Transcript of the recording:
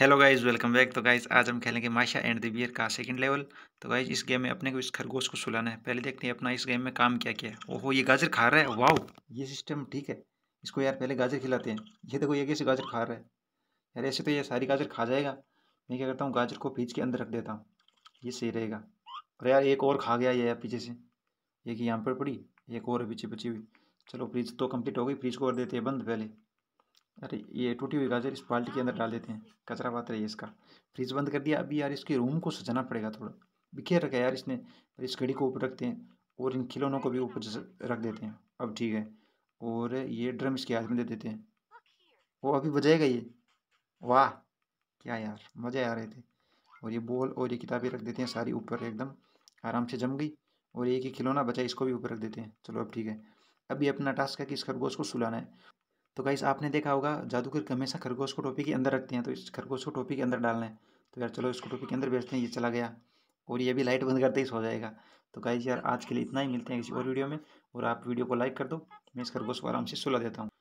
hello guys welcome back तो guys आज हम खेलेंगे माशा एंड द बियर का सेकंड लेवल तो गाइज इस गेम में अपने को इस खरगोश को सुलाना है पहले देखते हैं अपना इस गेम में काम क्या किया ओहो ये गाजर खा रहा है वाओ ये सिस्टम ठीक है इसको यार पहले गाजर खिलाते हैं ये देखो ये कैसे गाजर खा रहा है यार ऐसे तो ये सारी गाजर खा जाएगा मैं क्या करता हूँ गाजर को फ्रिज के अंदर रख देता हूँ ये सही रहेगा और यार एक और खा गया ये यार पीछे से एक यहाँ पर पड़ी एक और पीछे बची हुई चलो फ्रिज तो कम्प्लीट हो गई फ्रिज को और देते हैं बंद पहले अरे ये टूटी हुई गाजर इस बाल्टी के अंदर डाल देते हैं कचरा बात रही है इसका फ्रिज बंद कर दिया अभी यार इसके रूम को सजाना पड़ेगा थोड़ा बिखेर रखा है यार इसने इस घड़ी को ऊपर रखते हैं और इन खिलौनों को भी ऊपर रख देते हैं अब ठीक है और ये ड्रम इसके हाथ में दे देते हैं वो अभी बजाएगा ये वाह क्या यार मज़े आ रहे थे और ये बॉल और ये किताबें रख देते हैं सारी ऊपर एकदम आराम से जम गई और एक ही खिलौना बचा इसको भी ऊपर रख देते हैं चलो अब ठीक है अभी अपना टास्क है कि इस खरगोश को सुलाना है तो गाइस आपने देखा होगा जादूगर हमेशा खरगोश को टोपी के अंदर रखते हैं तो इस खरगोश को टोपी के अंदर डालना है तो यार चलो इसको टोपी के अंदर भेजते हैं ये चला गया और ये भी लाइट बंद करते ही सो जाएगा तो गाइस यार आज के लिए इतना ही मिलते हैं किसी और वीडियो में और आप वीडियो को लाइक कर दो मैं इस खरगोश को आराम से सुला देता हूँ